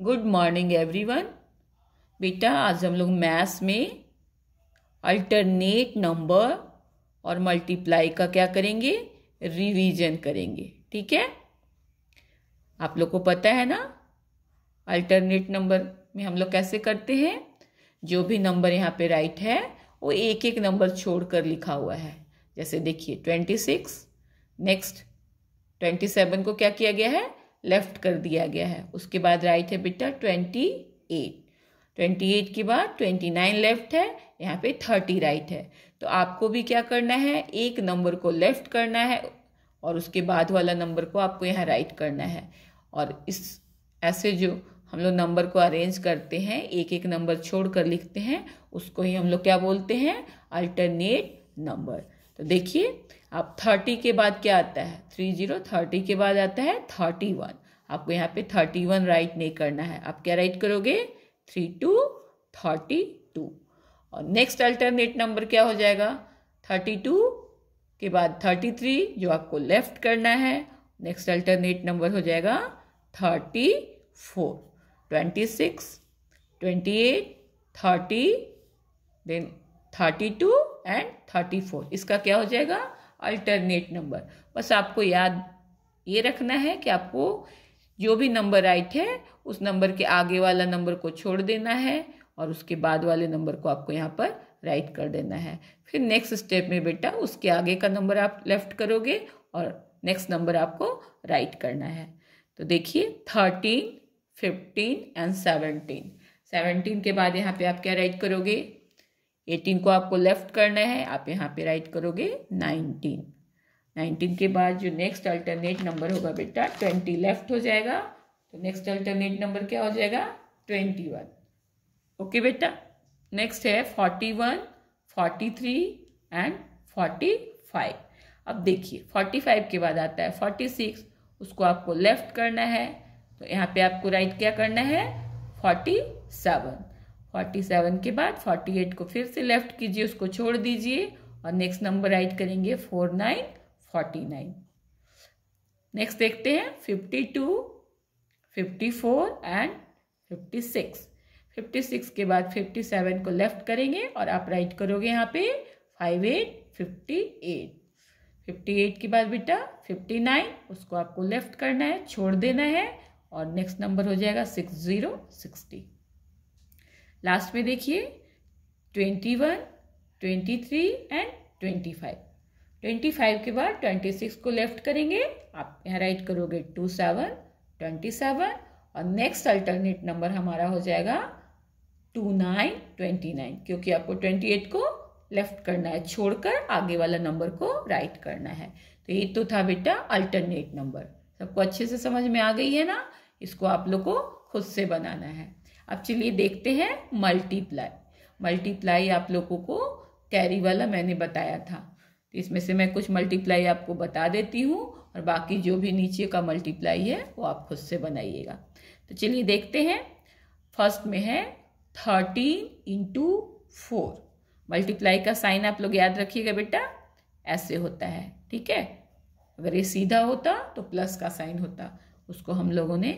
good morning everyone बेटा आज हम लोग मैथ्स में अल्टरनेट नंबर और मल्टीप्लाई का क्या करेंगे रिवीजन करेंगे ठीक है आप लोग को पता है ना अल्टरनेट नंबर में हम लोग कैसे करते हैं जो भी नंबर यहाँ पे राइट है वो एक एक नंबर छोड़ कर लिखा हुआ है जैसे देखिए twenty six next twenty seven को क्या किया गया है लेफ़्ट कर दिया गया है उसके बाद राइट है बेटा ट्वेंटी एट ट्वेंटी एट के बाद ट्वेंटी नाइन लेफ्ट है यहाँ पे थर्टी राइट है तो आपको भी क्या करना है एक नंबर को लेफ्ट करना है और उसके बाद वाला नंबर को आपको यहाँ राइट करना है और इस ऐसे जो हम लोग नंबर को अरेंज करते हैं एक एक नंबर छोड़ कर लिखते हैं उसको ही हम लोग क्या बोलते हैं अल्टरनेट नंबर तो देखिए अब थर्टी के बाद क्या आता है थ्री जीरो थर्टी के बाद आता है थर्टी वन आपको यहाँ पे थर्टी वन राइट नहीं करना है आप क्या राइट करोगे थ्री टू थर्टी टू और नेक्स्ट अल्टरनेट नंबर क्या हो जाएगा थर्टी टू के बाद थर्टी थ्री जो आपको लेफ्ट करना है नेक्स्ट अल्टरनेट नंबर हो जाएगा thirty four twenty six twenty eight thirty then thirty two and thirty four इसका क्या हो जाएगा अल्टरनेट नंबर बस आपको याद ये रखना है कि आपको जो भी नंबर राइट है उस नंबर के आगे वाला नंबर को छोड़ देना है और उसके बाद वाले नंबर को आपको यहाँ पर राइट कर देना है फिर नेक्स्ट स्टेप में बेटा उसके आगे का नंबर आप लेफ्ट करोगे और नेक्स्ट नंबर आपको राइट करना है तो देखिए thirteen fifteen and seventeen seventeen के बाद यहाँ पे आप क्या राइट करोगे एटीन को आपको लेफ्ट करना है आप यहाँ पे राइट करोगे नाइनटीन नाइनटीन के बाद जो नेक्स्ट अल्टरनेट नंबर होगा बेटा ट्वेंटी लेफ्ट हो जाएगा तो नेक्स्ट अल्टरनेट नंबर क्या हो जाएगा ट्वेंटी वन ओके बेटा नेक्स्ट है forty one forty three and forty five अब देखिए फोर्टी फाइव के बाद आता है फोर्टी सिक्स उसको आपको लेफ्ट करना है तो यहाँ पे आपको राइट क्या करना है फोर्टी सेवन फोर्टी सेवन के बाद फोर्टी एट को फिर से लेफ्ट कीजिए उसको छोड़ दीजिए और नेक्स्ट नंबर राइट करेंगे four nine forty nine next देखते हैं fifty two fifty four and fifty six fifty six के बाद फिफ्टी सेवन को लेफ्ट करेंगे और आप राइट करोगे यहाँ पे five eight fifty eight fifty eight के बाद बेटा फिफ्टी नाइन उसको आपको लेफ्ट करना है छोड़ देना है और नेक्स्ट नंबर हो जाएगा सिक्स ज़ीरो सिक्सटी लास्ट में देखिए twenty one twenty three and twenty five twenty five के बाद ट्वेंटी सिक्स को लेफ्ट करेंगे आप यहाँ राइट करोगे टू सेवन ट्वेंटी सेवन और नेक्स्ट अल्टरनेट नंबर हमारा हो जाएगा टू नाइन ट्वेंटी नाइन क्योंकि आपको ट्वेंटी एट को लेफ्ट करना है छोड़कर आगे वाला नंबर को राइट करना है तो ये तो था बेटा अल्टरनेट नंबर सबको अच्छे से समझ में आ गई है ना इसको आप लोग को खुद से बनाना है अब चलिए देखते हैं मल्टीप्लाई मल्टीप्लाई आप लोगों को कैरी वाला मैंने बताया था तो इसमें से मैं कुछ मल्टीप्लाई आपको बता देती हूँ और बाकी जो भी नीचे का मल्टीप्लाई है वो आप खुद से बनाइएगा तो चलिए देखते हैं फर्स्ट में है थर्टीन इंटू फोर मल्टीप्लाई का साइन आप लोग याद रखिएगा बेटा ऐसे होता है ठीक है अगर ये सीधा होता तो प्लस का साइन होता उसको हम लोगों ने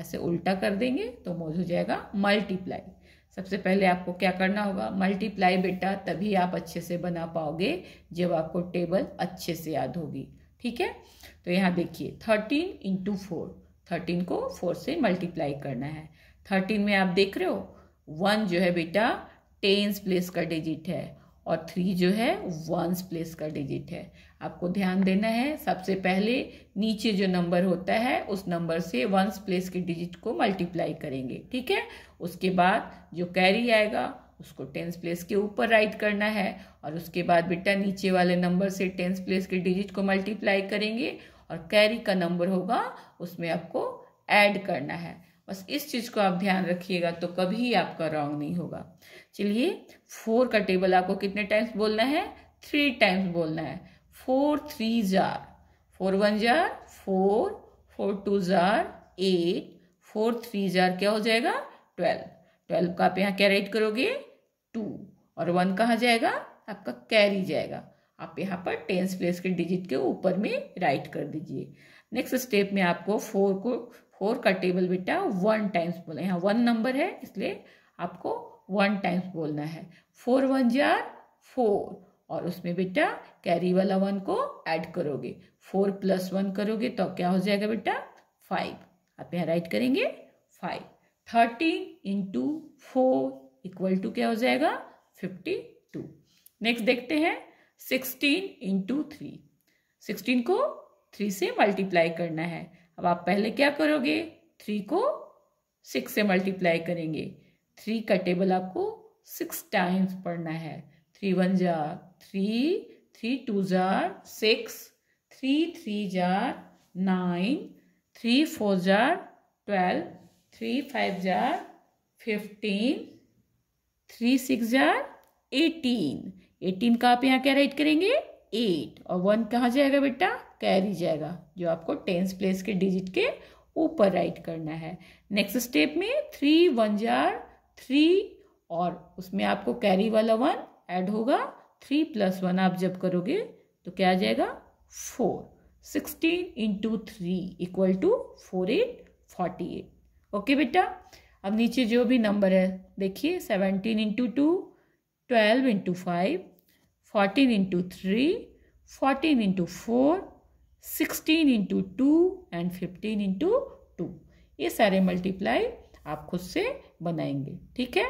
ऐसे उल्टा कर देंगे तो मौज हो जाएगा मल्टीप्लाई सबसे पहले आपको क्या करना होगा मल्टीप्लाई बेटा तभी आप अच्छे से बना पाओगे जब आपको टेबल अच्छे से याद होगी ठीक है तो यहाँ देखिए थर्टीन इंटू फोर थर्टीन को फोर से मल्टीप्लाई करना है थर्टीन में आप देख रहे हो वन जो है बेटा टेंस प्लेस का डिजिट है और थ्री जो है वंस प्लेस का डिजिट है आपको ध्यान देना है सबसे पहले नीचे जो नंबर होता है उस नंबर से वंस प्लेस के डिजिट को मल्टीप्लाई करेंगे ठीक है उसके बाद जो कैरी आएगा उसको टेंस प्लेस के ऊपर राइट करना है और उसके बाद बेटा नीचे वाले नंबर से टेंस प्लेस के डिजिट को मल्टीप्लाई करेंगे और कैरी का नंबर होगा उसमें आपको ऐड करना है बस इस चीज़ को आप ध्यान रखिएगा तो कभी आपका रॉन्ग नहीं होगा चलिए फोर का टेबल आपको कितने टाइम्स बोलना है थ्री टाइम्स बोलना है फोर थ्री जार फोर वन जार फोर फोर टू जार एट फोर थ्री जार क्या हो जाएगा ट्वेल्व ट्वेल्व का आप यहाँ क्या राइट करोगे टू और वन कहाँ जाएगा आपका कैरी जाएगा आप यहाँ पर टेंस प्लेस के डिजिट के ऊपर में राइट कर दीजिए नेक्स्ट स्टेप में आपको फोर को फोर का टेबल बेटा वन टाइम्स बोला यहाँ वन नंबर है इसलिए आपको वन टाइम्स बोलना है फोर वन जार फोर और उसमें बेटा कैरी वाला वन को ऐड करोगे फोर प्लस वन करोगे तो क्या हो जाएगा बेटा फाइव आप यहाँ राइट करेंगे five thirteen into four equal to क्या हो जाएगा फिफ्टी टू नेक्स्ट देखते हैं सिक्सटीन इंटू थ्री सिक्सटीन को थ्री से मल्टीप्लाई करना है अब आप पहले क्या करोगे थ्री को सिक्स से मल्टीप्लाई करेंगे थ्री का टेबल आपको सिक्स टाइम्स पढ़ना है थ्री वन जार थ्री थ्री टू जार सिक्स थ्री थ्री जार नाइन थ्री फोर जार ट्वेल्व थ्री फाइव जार फिफ्टीन थ्री सिक्स जार एटीन एटीन का आप यहाँ क्या राइट करेंगे एट और वन कहाँ जाएगा बेटा कैरी जाएगा जो आपको टेंस प्लेस के डिजिट के ऊपर राइट करना है नेक्स्ट स्टेप में थ्री वन जार थ्री और उसमें आपको कैरी वाला वन ऐड होगा थ्री प्लस वन आप जब करोगे तो क्या आ जाएगा four sixteen into three equal to four eight forty eight okay बेटा अब नीचे जो भी नंबर है देखिए seventeen into two twelve into five fourteen into three fourteen into four sixteen into two and fifteen into two ये सारे multiply आप खुद से बनाएंगे ठीक है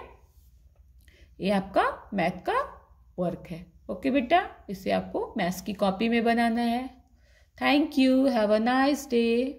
ये आपका मैथ का वर्क है ओके बेटा इसे आपको मैथ्स की कॉपी में बनाना है thank you have a nice day